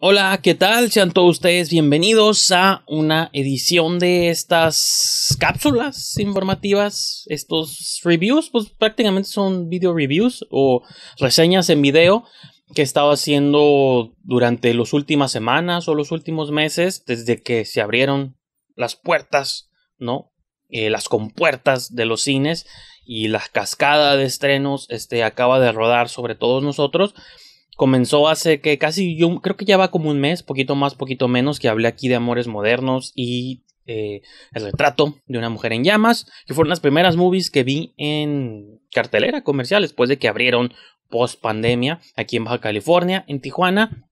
Hola, ¿qué tal? Sean todos ustedes bienvenidos a una edición de estas cápsulas informativas, estos reviews, pues prácticamente son video reviews o reseñas en video que he estado haciendo durante las últimas semanas o los últimos meses desde que se abrieron las puertas, ¿no? Eh, las compuertas de los cines y la cascada de estrenos este, acaba de rodar sobre todos nosotros comenzó hace que casi yo creo que ya va como un mes, poquito más, poquito menos, que hablé aquí de amores modernos y eh, el retrato de una mujer en llamas, que fueron las primeras movies que vi en cartelera comercial después de que abrieron post pandemia aquí en Baja California, en Tijuana.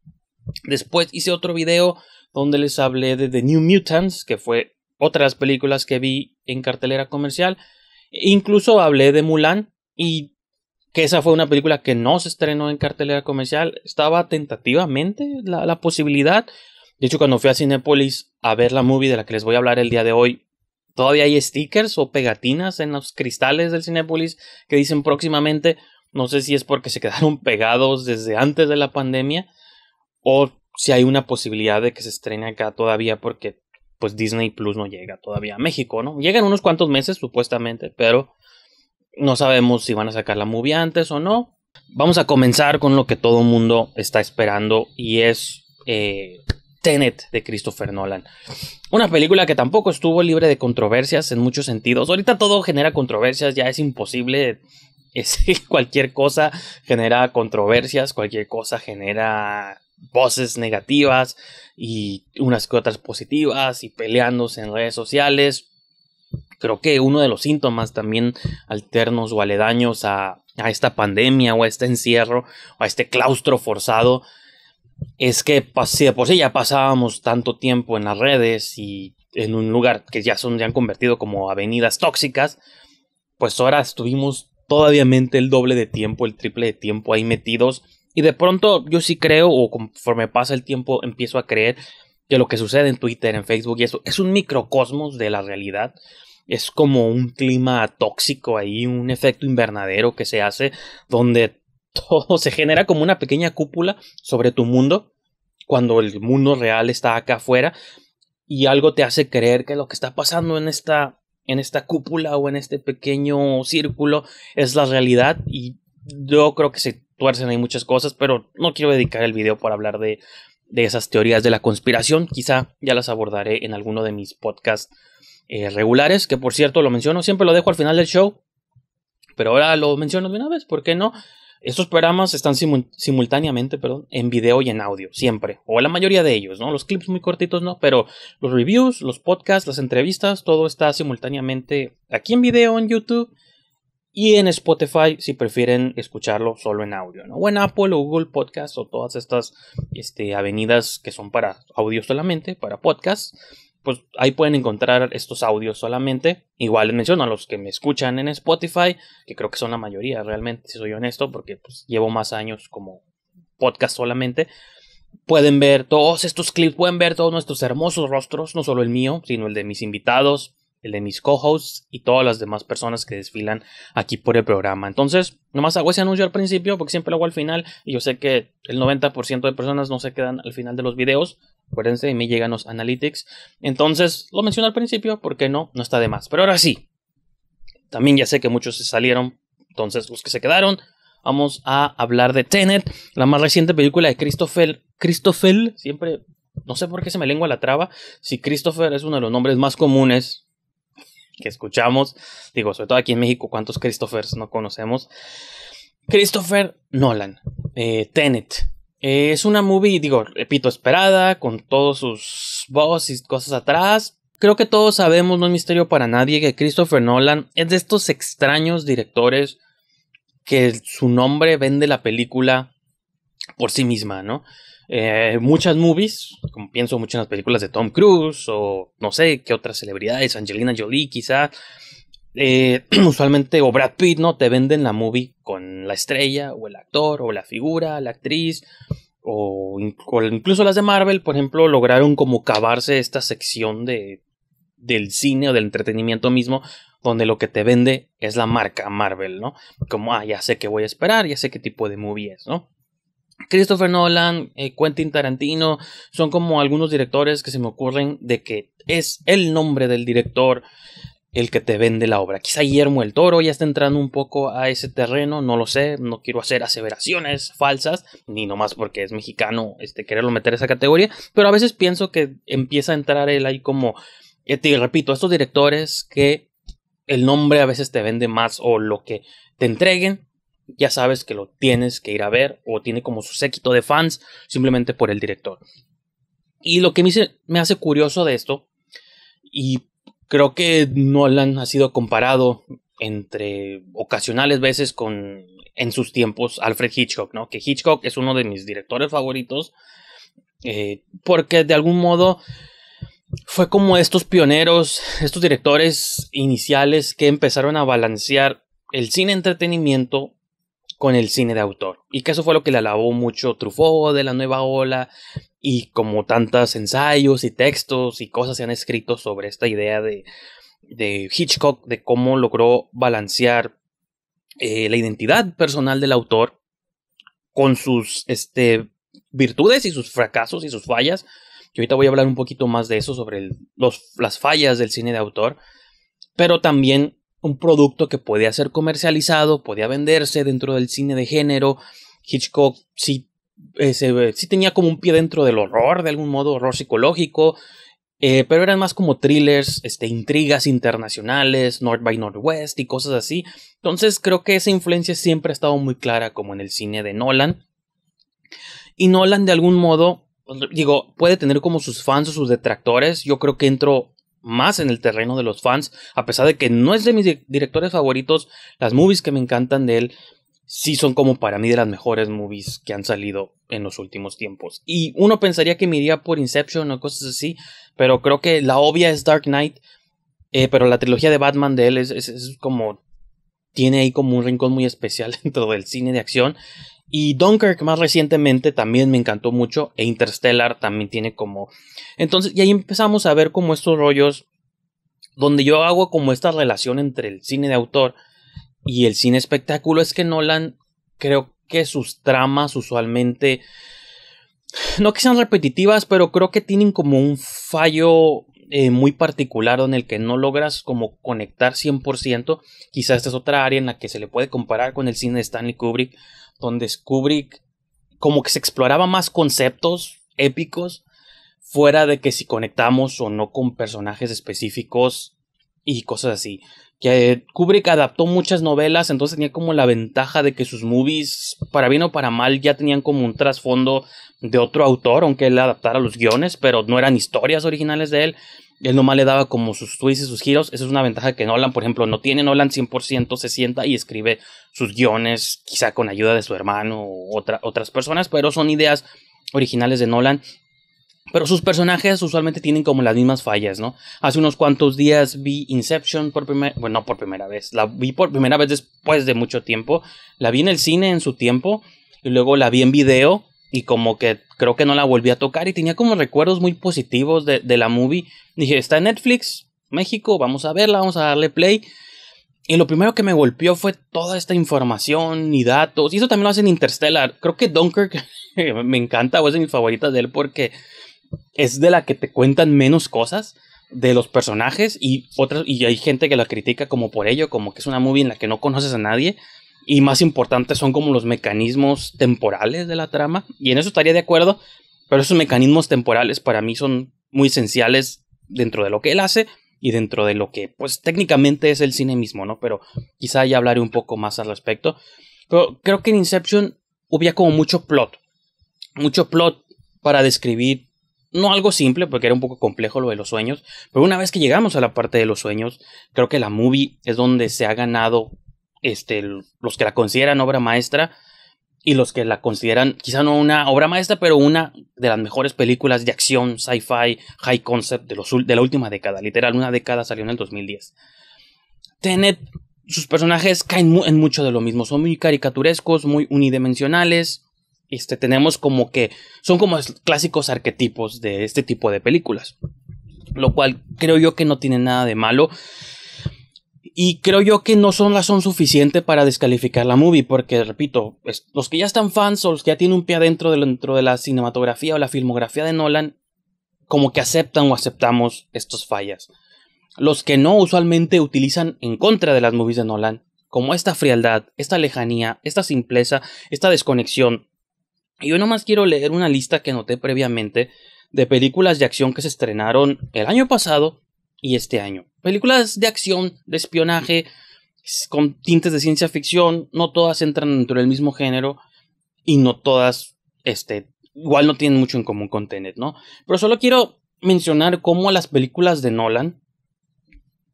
Después hice otro video donde les hablé de The New Mutants, que fue otra de las películas que vi en cartelera comercial. E incluso hablé de Mulan y que esa fue una película que no se estrenó en cartelera comercial. Estaba tentativamente la, posibilidad. De hecho, cuando fui a Cinépolis a ver la movie de la que les voy a hablar el día de hoy, todavía hay stickers o pegatinas en los cristales del Cinépolis que dicen próximamente. No sé si es porque se quedaron pegados desde antes de la pandemia o si hay una posibilidad de que se estrene acá todavía porque pues Disney Plus no llega todavía a México, ¿no? Llegan unos cuantos meses supuestamente, pero no sabemos si van a sacar la movie antes o no. Vamos a comenzar con lo que todo el mundo está esperando y es eh, Tenet de Christopher Nolan. Una película que tampoco estuvo libre de controversias en muchos sentidos. Ahorita todo genera controversias, ya es imposible. cualquier cosa genera controversias, cualquier cosa genera voces negativas y unas que otras positivas y peleándose en redes sociales creo que uno de los síntomas también alternos o aledaños a, esta pandemia o a este encierro o a este claustro forzado es que si pues, de por sí ya pasábamos tanto tiempo en las redes y en un lugar que ya son han convertido como avenidas tóxicas, pues ahora estuvimos todavía el doble de tiempo, el triple de tiempo ahí metidos y de pronto yo sí creo o conforme pasa el tiempo empiezo a creer que lo que sucede en Twitter, en Facebook y eso es un microcosmos de la realidad es como un clima tóxico ahí, un efecto invernadero que se hace donde todo se genera como una pequeña cúpula sobre tu mundo cuando el mundo real está acá afuera y algo te hace creer que lo que está pasando en esta en esta cúpula o en este pequeño círculo es la realidad y yo creo que se tuercen ahí muchas cosas, pero no quiero dedicar el video para hablar de, de esas teorías de la conspiración, quizá ya las abordaré en alguno de mis podcasts eh, regulares, que por cierto lo menciono, siempre lo dejo al final del show, pero ahora lo menciono de una vez, ¿por qué no? Estos programas están simultáneamente en video y en audio, siempre, o la mayoría de ellos, ¿no? Los clips muy cortitos no, pero los reviews, los podcasts, las entrevistas, todo está simultáneamente aquí en video, en YouTube y en Spotify si prefieren escucharlo solo en audio, ¿no? O en Apple o Google Podcast o todas estas este, avenidas que son para audio solamente, para podcasts pues ahí pueden encontrar estos audios solamente. Igual les menciono a los que me escuchan en Spotify, que creo que son la mayoría realmente, si soy honesto, porque pues, llevo más años como podcast solamente. Pueden ver todos estos clips, pueden ver todos nuestros hermosos rostros, no solo el mío, sino el de mis invitados, el de mis co-hosts y todas las demás personas que desfilan aquí por el programa. Entonces, nomás hago ese anuncio al principio porque siempre lo hago al final y yo sé que el 90% de personas no se quedan al final de los videos, Acuérdense, me llegan los analytics. Entonces, lo mencioné al principio, porque no? No está de más. Pero ahora sí. También ya sé que muchos se salieron. Entonces, los que se quedaron, vamos a hablar de Tenet, la más reciente película de Christopher. Christopher, siempre, no sé por qué se me lengua la traba. Si Christopher es uno de los nombres más comunes que escuchamos, digo, sobre todo aquí en México, ¿cuántos Christophers no conocemos? Christopher Nolan, eh, Tenet, eh, es una movie, digo, repito, esperada, con todos sus voz y cosas atrás. Creo que todos sabemos, no es misterio para nadie, que Christopher Nolan es de estos extraños directores que su nombre vende la película por sí misma, ¿no? Eh, muchas movies, como pienso mucho en las películas de Tom Cruise o no sé qué otras celebridades, Angelina Jolie quizá, eh, usualmente o Brad Pitt, ¿no? Te venden la movie con la estrella o el actor o la figura, la actriz o, incluso las de Marvel, por ejemplo, lograron como cavarse esta sección de, del cine o del entretenimiento mismo donde lo que te vende es la marca Marvel, ¿no? Como, ah, ya sé qué voy a esperar, ya sé qué tipo de movie es, ¿no? Christopher Nolan, eh, Quentin Tarantino, son como algunos directores que se me ocurren de que es el nombre del director, el que te vende la obra. Quizá Guillermo el Toro ya está entrando un poco a ese terreno, no lo sé, no quiero hacer aseveraciones falsas, ni nomás porque es mexicano este, quererlo meter en esa categoría, pero a veces pienso que empieza a entrar él ahí como, eh, te repito, estos directores que el nombre a veces te vende más o lo que te entreguen, ya sabes que lo tienes que ir a ver o tiene como su séquito de fans simplemente por el director. Y lo que me, me hace curioso de esto, y Creo que Nolan ha sido comparado entre ocasionales veces con en sus tiempos Alfred Hitchcock, ¿no? Que Hitchcock es uno de mis directores favoritos eh, porque de algún modo fue como estos pioneros, estos directores iniciales que empezaron a balancear el cine entretenimiento con el cine de autor. Y que eso fue lo que le alabó mucho Truffaut de la nueva ola y como tantos ensayos y textos y cosas se han escrito sobre esta idea de, de Hitchcock, de cómo logró balancear eh, la identidad personal del autor con sus este, virtudes y sus fracasos y sus fallas. y ahorita voy a hablar un poquito más de eso, sobre las fallas del cine de autor, pero también un producto que podía ser comercializado, podía venderse dentro del cine de género. Hitchcock sí, tenía como un pie dentro del horror, de algún modo, horror psicológico, eh, pero eran más como thrillers, este, intrigas internacionales, North by Northwest y cosas así. Entonces creo que esa influencia siempre ha estado muy clara como en el cine de Nolan. Y Nolan de algún modo, digo, puede tener como sus fans o sus detractores. Yo creo que entro más en el terreno de los fans, a pesar de que no es de mis directores favoritos, las movies que me encantan de él sí son como para mí de las mejores movies que han salido en los últimos tiempos. Y uno pensaría que me iría por Inception o cosas así, pero creo que la obvia es Dark Knight, eh, pero la trilogía de Batman de él es, es como tiene ahí como un rincón muy especial dentro del cine de acción y Dunkirk más recientemente también me encantó mucho. E Interstellar también tiene como... Entonces, y ahí empezamos a ver como estos rollos, donde yo hago como esta relación entre el cine de autor y el cine espectáculo, es que Nolan creo que sus tramas usualmente... No que sean repetitivas, pero creo que tienen como un fallo eh, muy particular en el que no logras como conectar 100%. Quizás esta es otra área en la que se le puede comparar con el cine de Stanley Kubrick donde Kubrick como que se exploraba más conceptos épicos fuera de que si conectamos o no con personajes específicos y cosas así. Que eh, Kubrick adaptó muchas novelas, entonces tenía como la ventaja de que sus movies, para bien o para mal, ya tenían como un trasfondo de otro autor, aunque él adaptara los guiones, pero no eran historias originales de él. Él nomás le daba como sus twists y sus giros. Esa es una ventaja que Nolan, por ejemplo, no tiene. Nolan 100% se sienta y escribe sus guiones, quizá con ayuda de su hermano o otras personas, pero son ideas originales de Nolan. Pero sus personajes usualmente tienen como las mismas fallas, ¿no? Hace unos cuantos días vi Inception por primera... Bueno, no por primera vez. La vi por primera vez después de mucho tiempo. La vi en el cine en su tiempo y luego la vi en video y como que creo que no la volví a tocar y tenía como recuerdos muy positivos de, la movie. Dije, está en Netflix, México, vamos a verla, vamos a darle play. Y lo primero que me golpeó fue toda esta información y datos. Y eso también lo hacen Interstellar. Creo que Dunkirk me encanta o es de mis favoritas de él porque es de la que te cuentan menos cosas de los personajes y otras y hay gente que la critica como por ello, como que es una movie en la que no conoces a nadie y más importantes son como los mecanismos temporales de la trama. Y en eso estaría de acuerdo, pero esos mecanismos temporales para mí son muy esenciales dentro de lo que él hace y dentro de lo que, pues técnicamente es el cine mismo, ¿no? Pero quizá ya hablaré un poco más al respecto. Pero creo que en Inception hubiera como mucho plot. Mucho plot para describir, no algo simple, porque era un poco complejo lo de los sueños, pero una vez que llegamos a la parte de los sueños, creo que la movie es donde se ha ganado este, los que la consideran obra maestra y los que la consideran quizá no una obra maestra, pero una de las mejores películas de acción, sci-fi, high concept de, la última década. Literal, una década salió en el 2010. Tenet, sus personajes caen en mucho de lo mismo. Son muy caricaturescos, muy unidimensionales. Este, tenemos como que son como clásicos arquetipos de este tipo de películas. Lo cual creo yo que no tiene nada de malo. Y creo yo que no son son suficiente para descalificar la movie, porque repito, los que ya están fans o los que ya tienen un pie adentro de, dentro de la cinematografía o la filmografía de Nolan, como que aceptan o aceptamos estos fallas. Los que no usualmente utilizan en contra de las movies de Nolan, como esta frialdad, esta lejanía, esta simpleza, esta desconexión. Y yo nomás quiero leer una lista que noté previamente de películas de acción que se estrenaron el año pasado y este año. Películas de acción, de espionaje, con tintes de ciencia ficción, no todas entran dentro del mismo género y no todas, este, igual no tienen mucho en común con Tenet, ¿no? Pero solo quiero mencionar cómo las películas de Nolan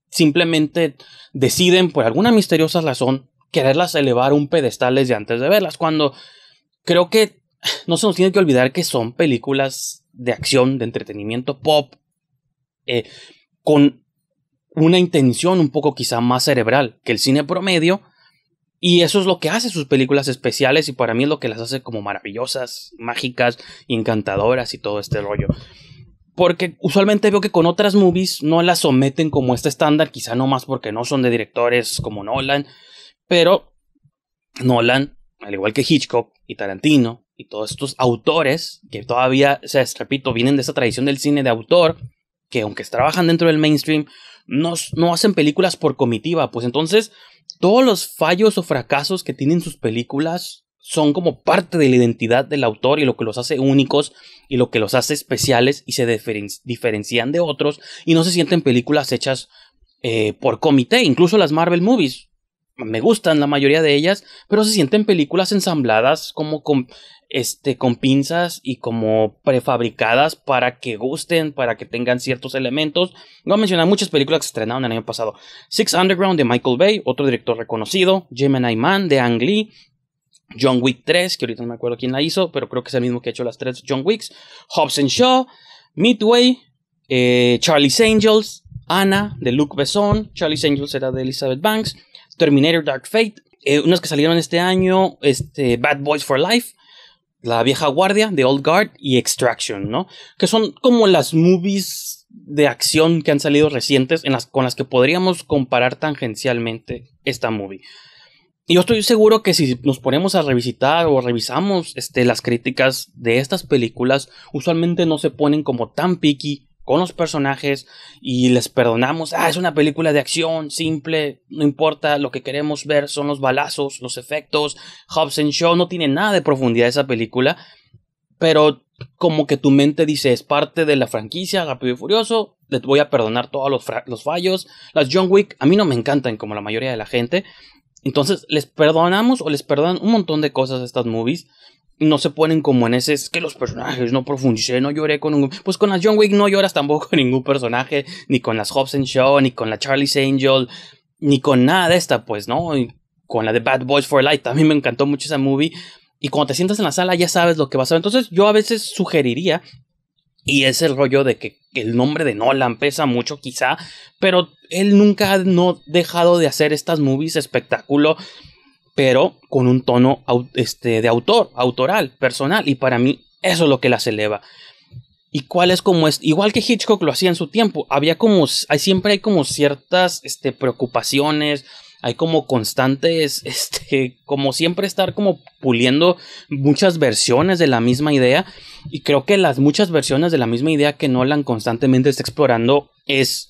simplemente deciden, por alguna misteriosa razón, quererlas elevar un pedestal desde antes de verlas, cuando creo que no se nos tiene que olvidar que son películas de acción, de entretenimiento pop, eh, con una intención un poco quizá más cerebral que el cine promedio. Y eso es lo que hace sus películas especiales y para mí es lo que las hace como maravillosas, mágicas, encantadoras y todo este rollo. Porque usualmente veo que con otras movies no las someten como este estándar, quizá no más porque no son de directores como Nolan, pero Nolan, al igual que Hitchcock y Tarantino y todos estos autores que todavía, o sea, repito, vienen de esa tradición del cine de autor, que aunque trabajan dentro del mainstream, no, no hacen películas por comitiva. Pues entonces, todos los fallos o fracasos que tienen sus películas son como parte de la identidad del autor y lo que los hace únicos y lo que los hace especiales y se diferencian de otros y no se sienten películas hechas eh, por comité, incluso las Marvel Movies. Me gustan la mayoría de ellas, pero se sienten películas ensambladas como con este, con pinzas y como prefabricadas para que gusten, para que tengan ciertos elementos. Voy a mencionar muchas películas que estrenaron el año pasado. Six Underground de Michael Bay, otro director reconocido. Gemini Man de Ang Lee. John Wick 3, que ahorita no me acuerdo quién la hizo, pero creo que es el mismo que ha hecho las tres John Wicks. Hobbs Shaw, Midway, eh, Charlie's Angels, Anna de Luke Besson, Charlie's Angels era de Elizabeth Banks, Terminator Dark Fate, eh, Unas unos que salieron este año, este, Bad Boys for Life, la vieja guardia, The Old Guard y Extraction, ¿no? Que son como las movies de acción que han salido recientes con las que podríamos comparar tangencialmente esta movie. Y yo estoy seguro que si nos ponemos a revisitar o revisamos este, las críticas de estas películas, usualmente no se ponen como tan picky con los personajes y les perdonamos, ah, es una película de acción simple, no importa, lo que queremos ver son los balazos, los efectos, Hobbs and Shaw no tiene nada de profundidad esa película, pero como que tu mente dice, es parte de la franquicia, Rápido y Furioso, les voy a perdonar todos los, los fallos, las John Wick a mí no me encantan como la mayoría de la gente, entonces les perdonamos o les perdonan un montón de cosas estas movies no se ponen como en ese, es que los personajes no profundicé, no lloré con ningún, pues con las John Wick no lloras tampoco con ningún personaje, ni con las Hobson Show, ni con la Charlie's Angel, ni con nada de esta, pues, ¿no? con la de Bad Boys for Life, también me encantó mucho esa movie, y cuando te sientas en la sala ya sabes lo que va a entonces yo a veces sugeriría, y es el rollo de que el nombre de Nolan pesa mucho quizá, pero él nunca ha dejado de hacer estas movies espectáculo, pero con un tono este, de autor, autoral, personal, y para mí eso es lo que las eleva. Y cuál es como es, igual que Hitchcock lo hacía en su tiempo, había como, hay, siempre hay como ciertas este, preocupaciones, hay como constantes, este, como siempre estar como puliendo muchas versiones de la misma idea. Y creo que las muchas versiones de la misma idea que Nolan constantemente está explorando es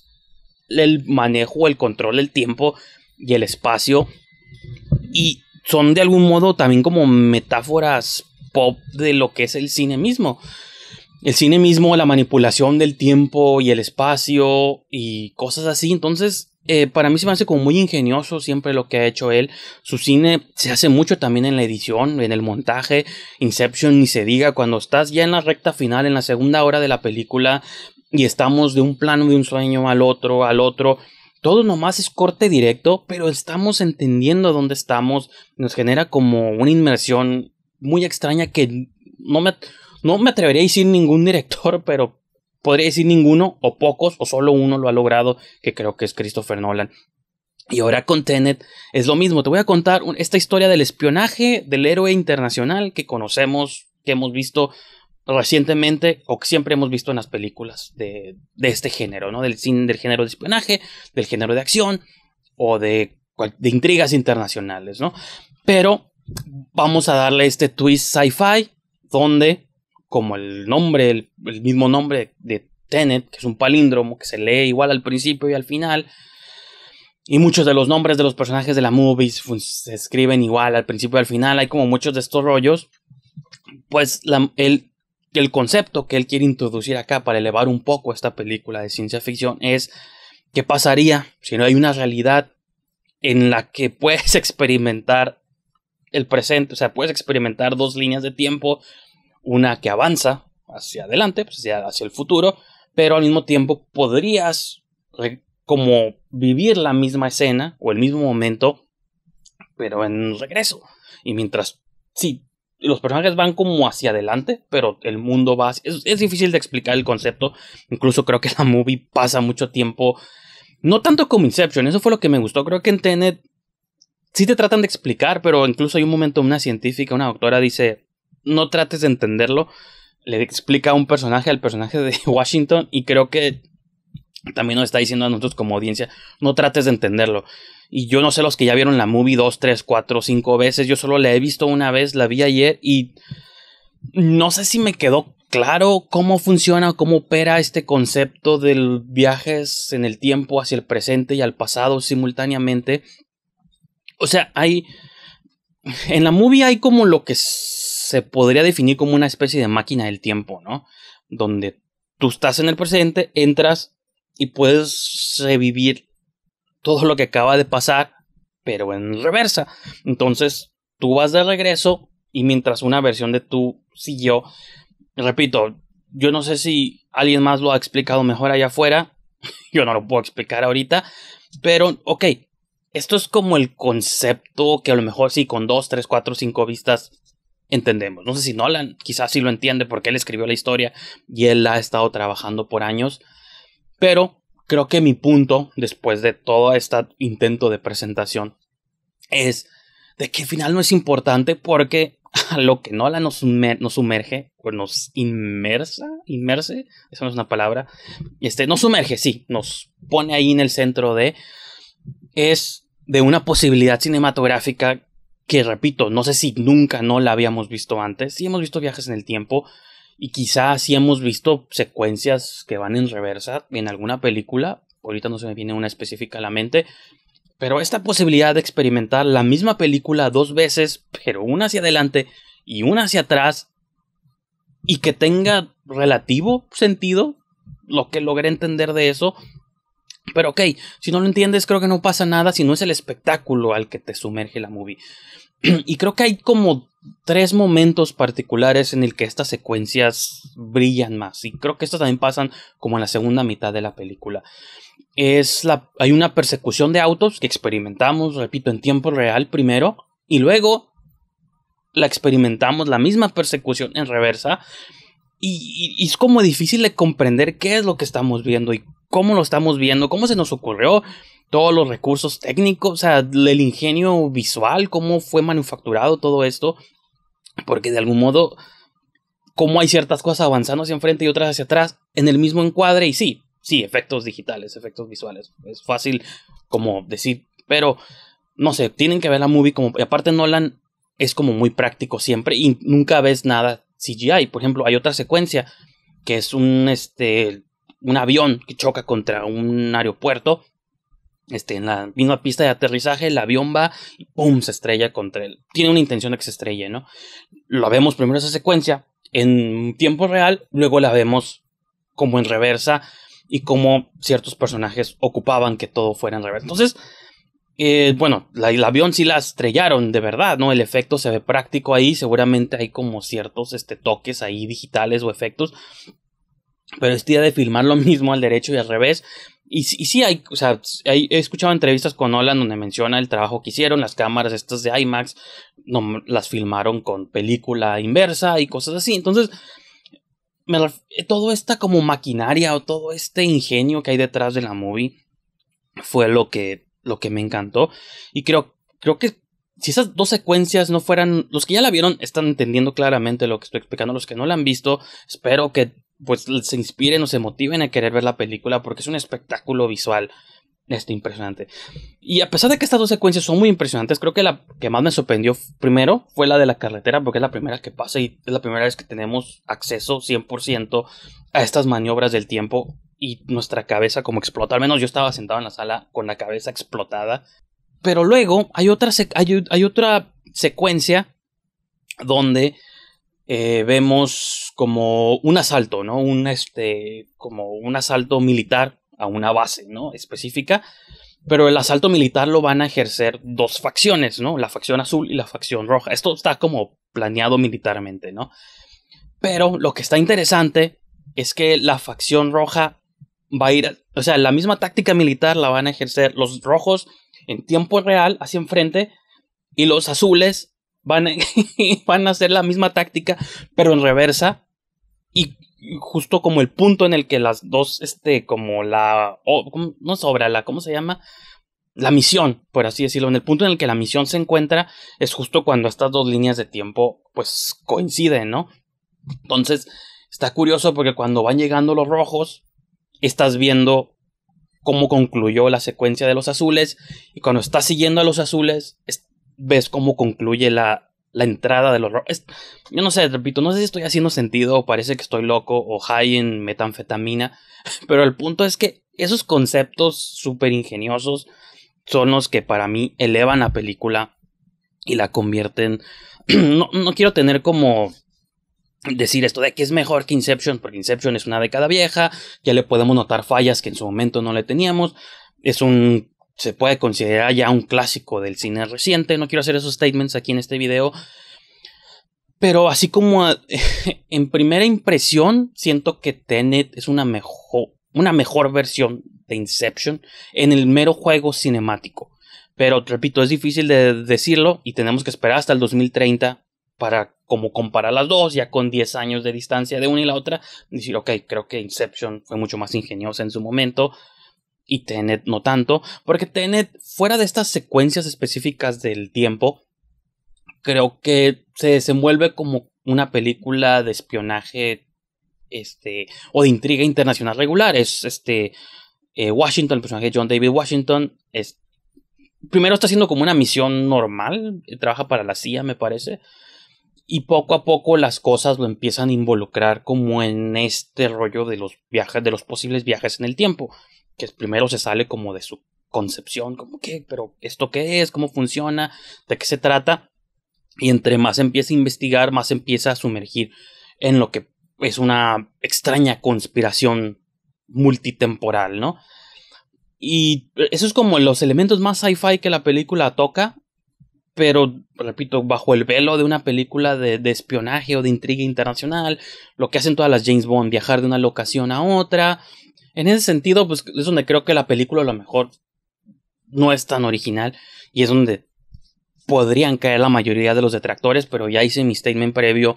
el manejo, el control, el tiempo y el espacio y son de algún modo también como metáforas pop de lo que es el cine mismo. El cine mismo, la manipulación del tiempo y el espacio y cosas así. Entonces, eh, para mí se me hace como muy ingenioso siempre lo que ha hecho él. Su cine se hace mucho también en la edición, en el montaje, Inception ni se diga, cuando estás ya en la recta final, en la segunda hora de la película y estamos de un plano de un sueño al otro, al otro, todo nomás es corte directo, pero estamos entendiendo dónde estamos, nos genera como una inmersión muy extraña que no me, no me atrevería a decir ningún director, pero podría decir ninguno o pocos o solo uno lo ha logrado, que creo que es Christopher Nolan. Y ahora con Tenet es lo mismo, te voy a contar esta historia del espionaje del héroe internacional que conocemos, que hemos visto recientemente o que siempre hemos visto en las películas de, este género, ¿no? Del, del género de espionaje, del género de acción o de, intrigas internacionales, ¿no? Pero vamos a darle este twist sci-fi donde, como el nombre, el, mismo nombre de Tenet, que es un palíndromo que se lee igual al principio y al final, y muchos de los nombres de los personajes de la movie se escriben igual al principio y al final. Hay como muchos de estos rollos. Pues la, el, que el concepto que él quiere introducir acá para elevar un poco esta película de ciencia ficción es qué pasaría si no hay una realidad en la que puedes experimentar el presente, o sea, puedes experimentar dos líneas de tiempo, una que avanza hacia adelante, pues, hacia, el futuro, pero al mismo tiempo podrías como vivir la misma escena o el mismo momento, pero en regreso. Y mientras, sí los personajes van como hacia adelante, pero el mundo va... es, difícil de explicar el concepto. Incluso creo que la movie pasa mucho tiempo. No tanto como Inception, eso fue lo que me gustó. Creo que en Tenet sí te tratan de explicar, pero incluso hay un momento una científica, una doctora dice, no trates de entenderlo. Le explica a un personaje, al personaje de Washington, y creo que también nos está diciendo a nosotros como audiencia, no trates de entenderlo. Y yo no sé los que ya vieron la movie dos, tres, cuatro, cinco veces. Yo solo la he visto una vez, la vi ayer y no sé si me quedó claro cómo funciona o cómo opera este concepto de viajes en el tiempo hacia el presente y al pasado simultáneamente. O sea, hay. En la movie hay como lo que se podría definir como una especie de máquina del tiempo, ¿no? Donde tú estás en el presente, entras y puedes revivir todo lo que acaba de pasar, pero en reversa. Entonces, tú vas de regreso y mientras una versión de tú siguió, repito, yo no sé si alguien más lo ha explicado mejor allá afuera, yo no lo puedo explicar ahorita, pero ok, esto es como el concepto que a lo mejor sí con dos, tres, cuatro, cinco vistas entendemos. No sé si Nolan quizás sí lo entiende porque él escribió la historia y él la ha estado trabajando por años, pero creo que mi punto, después de todo este intento de presentación, es de que al final no es importante porque a lo que Nola nos, nos sumerge, o nos inmersa, inmerse, esa no es una palabra, este, nos sumerge, sí, nos pone ahí en el centro de, es de una posibilidad cinematográfica que, repito, no sé si nunca no la habíamos visto antes, sí hemos visto viajes en el tiempo, y quizá sí hemos visto secuencias que van en reversa en alguna película. Ahorita no se me viene una específica a la mente. Pero esta posibilidad de experimentar la misma película dos veces, pero una hacia adelante y una hacia atrás, y que tenga relativo sentido, lo que logré entender de eso. Pero ok, si no lo entiendes creo que no pasa nada si no es el espectáculo al que te sumerge la movie. y creo que hay como tres momentos particulares en el que estas secuencias brillan más. Y creo que estas también pasan como en la segunda mitad de la película. Es la, hay una persecución de autos que experimentamos, repito, en tiempo real primero. Y luego la experimentamos, la misma persecución en reversa. Y, y es como difícil de comprender qué es lo que estamos viendo y cómo lo estamos viendo, cómo se nos ocurrió todos los recursos técnicos, o sea, el ingenio visual, cómo fue manufacturado todo esto, porque de algún modo, cómo hay ciertas cosas avanzando hacia enfrente y otras hacia atrás en el mismo encuadre, y sí, sí, efectos digitales, efectos visuales, es fácil como decir, pero no sé, tienen que ver la movie como, y aparte Nolan es como muy práctico siempre y nunca ves nada CGI, por ejemplo, hay otra secuencia que es un, este, un avión que choca contra un aeropuerto este, en la misma pista de aterrizaje, el avión va y ¡pum! se estrella contra él. Tiene una intención de que se estrelle, ¿no? Lo vemos primero esa secuencia en tiempo real, luego la vemos como en reversa y como ciertos personajes ocupaban que todo fuera en reversa. Entonces, eh, bueno, la, el avión sí la estrellaron de verdad, ¿no? El efecto se ve práctico ahí, seguramente hay como ciertos este, toques ahí digitales o efectos. Pero este día de filmar lo mismo al derecho y al revés y, sí, hay, o sea, he escuchado entrevistas con Nolan donde menciona el trabajo que hicieron, las cámaras estas de IMAX, no, las filmaron con película inversa y cosas así. Entonces, todo esta como maquinaria o todo este ingenio que hay detrás de la movie fue lo que, lo que me encantó. Y creo, creo que si esas dos secuencias no fueran. Los que ya la vieron están entendiendo claramente lo que estoy explicando. Los que no la han visto, espero que pues se inspiren o se motiven a querer ver la película porque es un espectáculo visual este, impresionante. Y a pesar de que estas dos secuencias son muy impresionantes, creo que la que más me sorprendió primero fue la de la carretera, porque es la primera que pasa y es la primera vez que tenemos acceso 100% a estas maniobras del tiempo y nuestra cabeza como explota. Al menos yo estaba sentado en la sala con la cabeza explotada. Pero luego hay otra, hay otra secuencia donde eh, vemos como un asalto, ¿no? Un, este, como un asalto militar a una base, ¿no? Específica. Pero el asalto militar lo van a ejercer dos facciones, ¿no? La facción azul y la facción roja. Esto está como planeado militarmente, ¿no? Pero lo que está interesante es que la facción roja va a ir, o sea, la misma táctica militar la van a ejercer los rojos en tiempo real hacia enfrente y los azules van a, hacer la misma táctica, pero en reversa. Y justo como el punto en el que las dos, este, como la, no sobra la, ¿cómo se llama? La misión, por así decirlo, en el punto en el que la misión se encuentra es justo cuando estas dos líneas de tiempo pues coinciden, ¿no? Entonces, está curioso porque cuando van llegando los rojos, estás viendo cómo concluyó la secuencia de los azules y cuando estás siguiendo a los azules, ves cómo concluye la, la entrada de los Yo no sé, repito, no sé si estoy haciendo sentido o parece que estoy loco o high en metanfetamina, pero el punto es que esos conceptos súper ingeniosos son los que para mí elevan la película y la convierten. no, no quiero tener como decir esto de que es mejor que Inception, porque Inception es una década vieja, ya le podemos notar fallas que en su momento no le teníamos, es un se puede considerar ya un clásico del cine reciente. No quiero hacer esos statements aquí en este video. Pero así como en primera impresión, siento que Tenet es una mejor, una mejor versión de Inception en el mero juego cinemático. Pero repito, es difícil de decirlo y tenemos que esperar hasta el 2030 para como comparar las dos, ya con 10 años de distancia de una y la otra, decir, ok, creo que Inception fue mucho más ingeniosa en su momento, y Tenet no tanto, porque Tenet, fuera de estas secuencias específicas del tiempo, creo que se desenvuelve como una película de espionaje este, o de intriga internacional regular. Es este, eh, Washington, el personaje John David Washington, es, primero está haciendo como una misión normal, eh, trabaja para la CIA, me parece. Y poco a poco las cosas lo empiezan a involucrar como en este rollo de los viajes, de los posibles viajes en el tiempo que primero se sale como de su concepción, como que, pero esto qué es, cómo funciona, de qué se trata, y entre más empieza a investigar, más empieza a sumergir en lo que es una extraña conspiración multitemporal, ¿no? Y eso es como los elementos más sci-fi que la película toca, pero, repito, bajo el velo de una película de, espionaje o de intriga internacional, lo que hacen todas las James Bond, viajar de una locación a otra, en ese sentido, pues es donde creo que la película a lo mejor no es tan original y es donde podrían caer la mayoría de los detractores, pero ya hice mi statement previo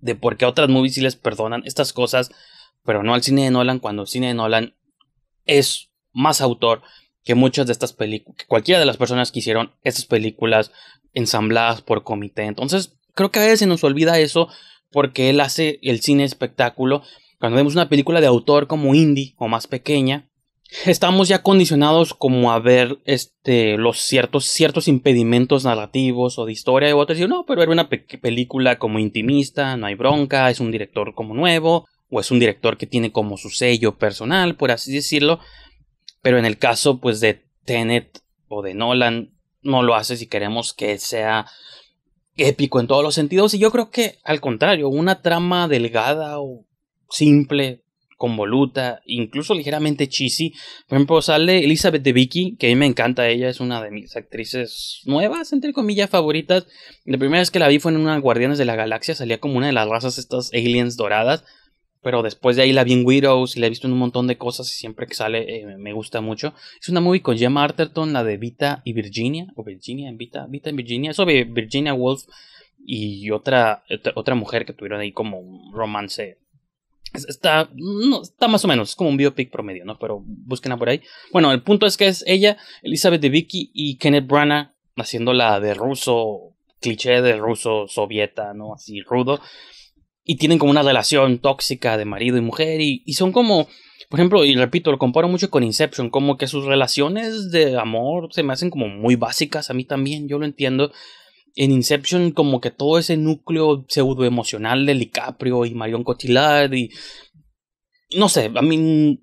de por qué otras movies sí les perdonan estas cosas, pero no al cine de Nolan, cuando el cine de Nolan es más autor que muchas de estas películas, que cualquiera de las personas que hicieron estas películas ensambladas por comité. Entonces, creo que a veces se nos olvida eso porque él hace el cine espectáculo cuando vemos una película de autor como indie o más pequeña, estamos ya condicionados como a ver este, los ciertos, ciertos impedimentos narrativos o de historia y otros. Y no, pero ver una película como intimista, no hay bronca, es un director como nuevo, o es un director que tiene como su sello personal, por así decirlo. Pero en el caso pues de Tenet o de Nolan, no lo hace si queremos que sea épico en todos los sentidos. Y yo creo que, al contrario, una trama delgada o simple, convoluta, incluso ligeramente cheesy. Por ejemplo, sale Elizabeth de Vicky, que a mí me encanta, ella es una de mis actrices nuevas, entre comillas, favoritas. La primera vez que la vi fue en una Guardianes de la Galaxia, salía como una de las razas estas aliens doradas. Pero después de ahí la vi en Widows y la he visto en un montón de cosas y siempre que sale eh, me gusta mucho. Es una movie con Gemma Arterton, la de Vita y Virginia, o Virginia en Vita, Vita en Virginia, Eso sobre Virginia Woolf y otra, otra mujer que tuvieron ahí como un romance Está, está más o menos, como un biopic promedio, ¿no? Pero búsquenla por ahí. Bueno, el punto es que es ella, Elizabeth de Vicky y Kenneth Branagh haciendo la de ruso, cliché de ruso sovieta, ¿no? Así rudo. Y tienen como una relación tóxica de marido y mujer y, y son como, por ejemplo, y repito, lo comparo mucho con Inception, como que sus relaciones de amor se me hacen como muy básicas a mí también, yo lo entiendo en Inception como que todo ese núcleo pseudoemocional de LiCaprio y Marion Cotillard y no sé, a mí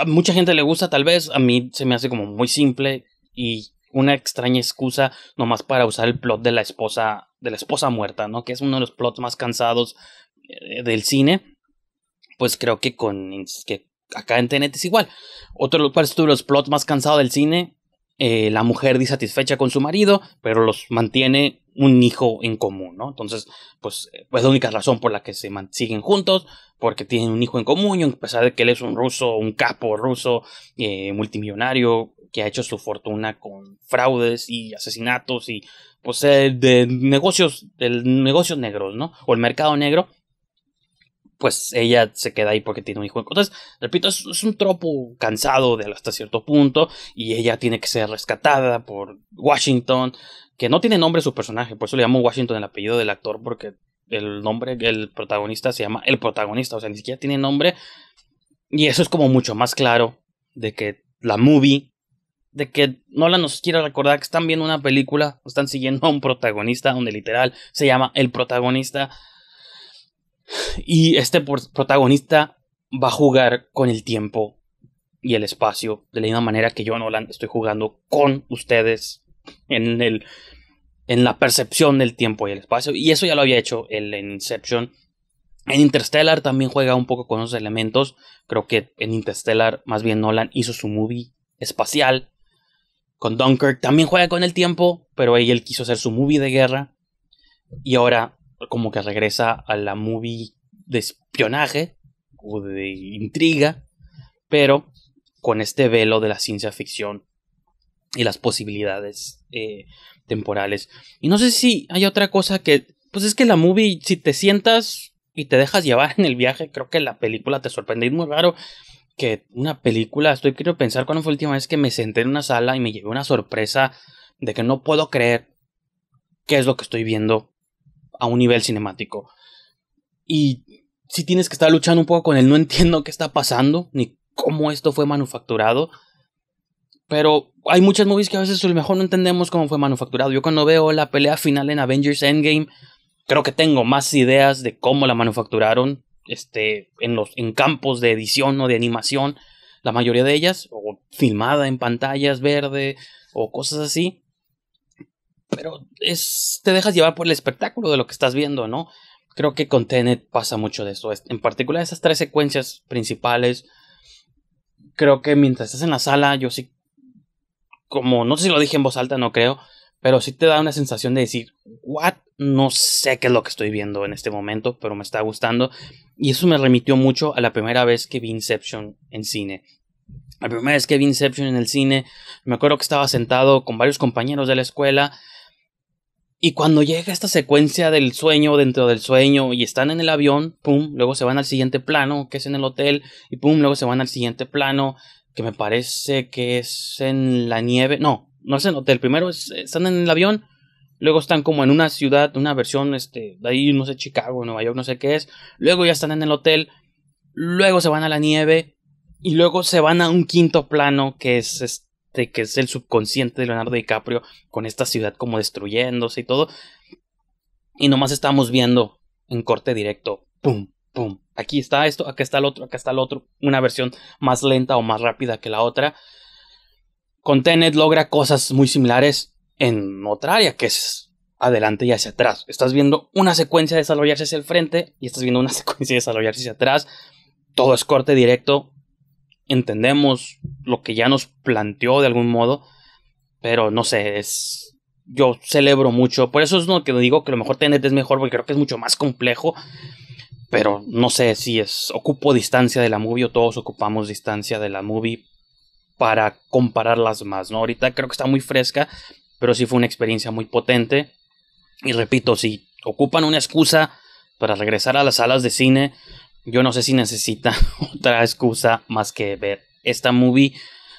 a mucha gente le gusta tal vez, a mí se me hace como muy simple y una extraña excusa nomás para usar el plot de la esposa de la esposa muerta, ¿no? Que es uno de los plots más cansados eh, del cine. Pues creo que con que acá en TNT es igual. Otro de los plots más cansados del cine, eh, la mujer disatisfecha con su marido, pero los mantiene un hijo en común, ¿no? Entonces, pues eh, es pues, la única razón por la que se siguen juntos, porque tienen un hijo en común, y a pesar de que él es un ruso, un capo ruso, eh, multimillonario, que ha hecho su fortuna con fraudes y asesinatos y, pues, eh, de negocios, de negocios negros, ¿no? O el mercado negro, pues ella se queda ahí porque tiene un hijo. Entonces, repito, es, es, un tropo cansado de hasta cierto punto y ella tiene que ser rescatada por Washington que no tiene nombre su personaje, por eso le llamo Washington el apellido del actor, porque el nombre, el protagonista se llama el protagonista, o sea, ni siquiera tiene nombre. Y eso es como mucho más claro de que la movie, de que Nolan nos quiere recordar que están viendo una película, están siguiendo a un protagonista, donde literal se llama el protagonista. Y este protagonista va a jugar con el tiempo y el espacio de la misma manera que yo, Nolan, estoy jugando con ustedes en, la percepción del tiempo y el espacio. Y eso ya lo había hecho en Inception. En Interstellar también juega un poco con esos elementos. Creo que en Interstellar, más bien Nolan hizo su movie espacial. Con Dunkirk también juega con el tiempo, pero ahí él quiso hacer su movie de guerra. Y ahora, como que regresa a la movie de espionaje o de intriga, pero con este velo de la ciencia ficción y las posibilidades eh, temporales. Y no sé si hay otra cosa que, pues es que la movie, si te sientas y te dejas llevar en el viaje, creo que la película te sorprende. Es muy raro que una película, estoy quiero pensar cuándo fue la última vez que me senté en una sala y me llevé una sorpresa de que no puedo creer qué es lo que estoy viendo a un nivel cinemático. Y si tienes que estar luchando un poco con el no entiendo qué está pasando, ni cómo esto fue manufacturado, pero hay muchas movies que a veces a lo mejor no entendemos cómo fue manufacturado. Yo cuando veo la pelea final en Avengers Endgame, creo que tengo más ideas de cómo la manufacturaron este, en, los, en campos de edición o de animación, la mayoría de ellas, o filmada en pantallas verde o cosas así. Pero es, te dejas llevar por el espectáculo de lo que estás viendo, ¿no? Creo que con Tenet pasa mucho de eso. En particular esas tres secuencias principales. Creo que mientras estás en la sala, yo sí como no sé si lo dije en voz alta, no creo, pero sí te da una sensación de decir, what, no sé qué es lo que estoy viendo en este momento, pero me está gustando. Y eso me remitió mucho a la primera vez que vi Inception en cine. La primera vez que vi Inception en el cine, me acuerdo que estaba sentado con varios compañeros de la escuela y cuando llega esta secuencia del sueño dentro del sueño y están en el avión, pum, luego se van al siguiente plano, que es en el hotel, y pum, luego se van al siguiente plano, que me parece que es en la nieve. No, no es en hotel. Primero están en el avión, luego están como en una ciudad, una versión, este, de ahí, no sé, Chicago, Nueva York, no sé qué es. Luego ya están en el hotel, luego se van a la nieve y luego se van a un quinto plano que es este, que es el subconsciente de Leonardo DiCaprio con esta ciudad como destruyéndose y todo. Y nomás estamos viendo en corte directo, pum, pum, Aquí está esto, acá está el otro, acá está el otro. Una versión más lenta o más rápida que la otra. Con Tenet logra cosas muy similares en otra área, que es adelante y hacia atrás. Estás viendo una secuencia de desarrollarse hacia el frente y estás viendo una secuencia de desarrollarse hacia atrás. Todo es corte directo. Entendemos lo que ya nos planteó de algún modo. Pero no sé, yo celebro mucho. Por eso es lo que digo que lo mejor Tenet es mejor, porque creo que es mucho más complejo. Pero no sé si es ocupo distancia de la movie o todos ocupamos distancia de la movie para compararlas más, ¿no? Ahorita creo que está muy fresca, pero sí fue una experiencia muy potente. Y repito, si ocupan una excusa para regresar a las salas de cine, yo no sé si necesitan otra excusa más que ver esta movie.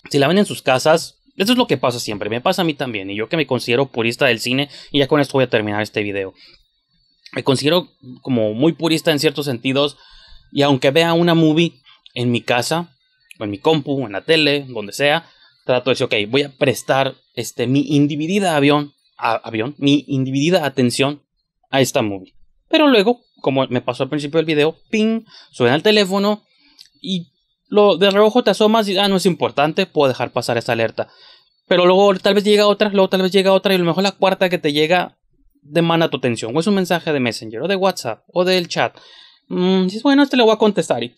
Si la ven en sus casas, eso es lo que pasa siempre, me pasa a mí también, y yo que me considero purista del cine, y ya con esto voy a terminar este video me considero como muy purista en ciertos sentidos y aunque vea una movie en mi casa, o en mi compu, en la tele, donde sea, trato de decir, ok, voy a prestar este, mi individida avión, avión, mi individida atención a esta movie. Pero luego, como me pasó al principio del video, ping, suena el teléfono y lo de rojo te asomas y ah, no es importante, puedo dejar pasar esa alerta. Pero luego tal vez llega otra, luego tal vez llega otra y a lo mejor la cuarta que te llega demanda tu atención, o es un mensaje de Messenger, o de WhatsApp, o del chat. Si mm, dices, bueno, este le voy a contestar y...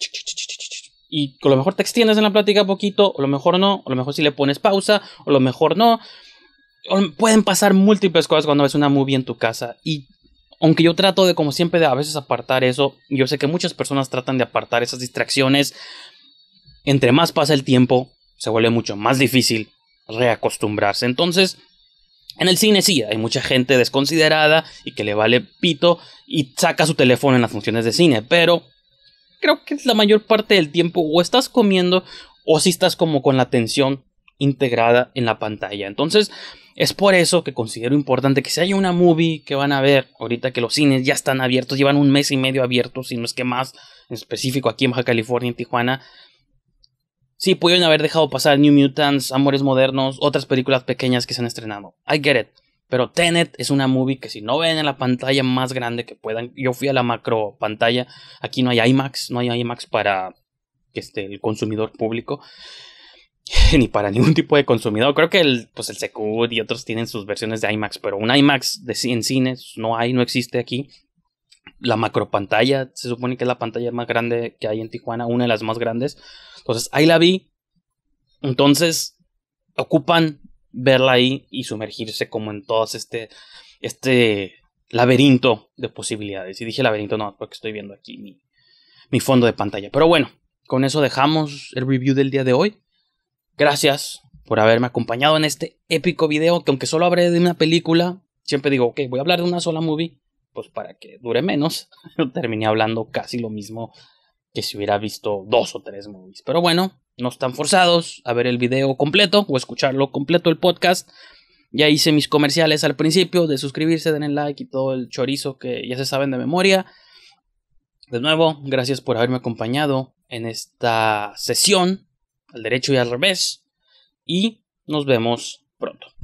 Y a lo mejor te extiendes en la plática poquito, o lo mejor no, o lo mejor si le pones pausa, o lo mejor no. pueden pasar múltiples cosas cuando ves una movie en tu casa. Y aunque yo trato de, como siempre, de a veces apartar eso, yo sé que muchas personas tratan de apartar esas distracciones. Entre más pasa el tiempo, se vuelve mucho más difícil reacostumbrarse. Entonces, en el cine sí, hay mucha gente desconsiderada y que le vale pito y saca su teléfono en las funciones de cine, pero creo que la mayor parte del tiempo o estás comiendo o si estás como con la atención integrada en la pantalla. Entonces, es por eso que considero importante que si hay una movie que van a ver ahorita que los cines ya están abiertos, llevan un mes y medio abiertos, si no es que más, en específico aquí en Baja California, en Tijuana, Sí, pudieron haber dejado pasar New Mutants, Amores Modernos, otras películas pequeñas que se han estrenado. I get it. Pero Tenet es una movie que si no ven en la pantalla más grande que puedan, yo fui a la macro pantalla, aquí no hay IMAX, no hay IMAX para este, el consumidor público, ni para ningún tipo de consumidor. Creo que el, pues el Secud y otros tienen sus versiones de IMAX, pero un IMAX de, en cines no hay, no existe aquí la macro pantalla se supone que es la pantalla más grande que hay en Tijuana, una de las más grandes. Entonces ahí la vi. Entonces ocupan verla ahí y sumergirse como en todo este, este laberinto de posibilidades. Y dije laberinto no, porque estoy viendo aquí mi, fondo de pantalla. Pero bueno, con eso dejamos el review del día de hoy. Gracias por haberme acompañado en este épico video que aunque solo hablé de una película, siempre digo, ok, voy a hablar de una sola movie pues para que dure menos, terminé hablando casi lo mismo que si hubiera visto dos o tres movies. Pero bueno, no están forzados a ver el video completo o escucharlo completo el podcast. Ya hice mis comerciales al principio de suscribirse, denle like y todo el chorizo que ya se saben de memoria. De nuevo, gracias por haberme acompañado en esta sesión al derecho y al revés. Y nos vemos pronto.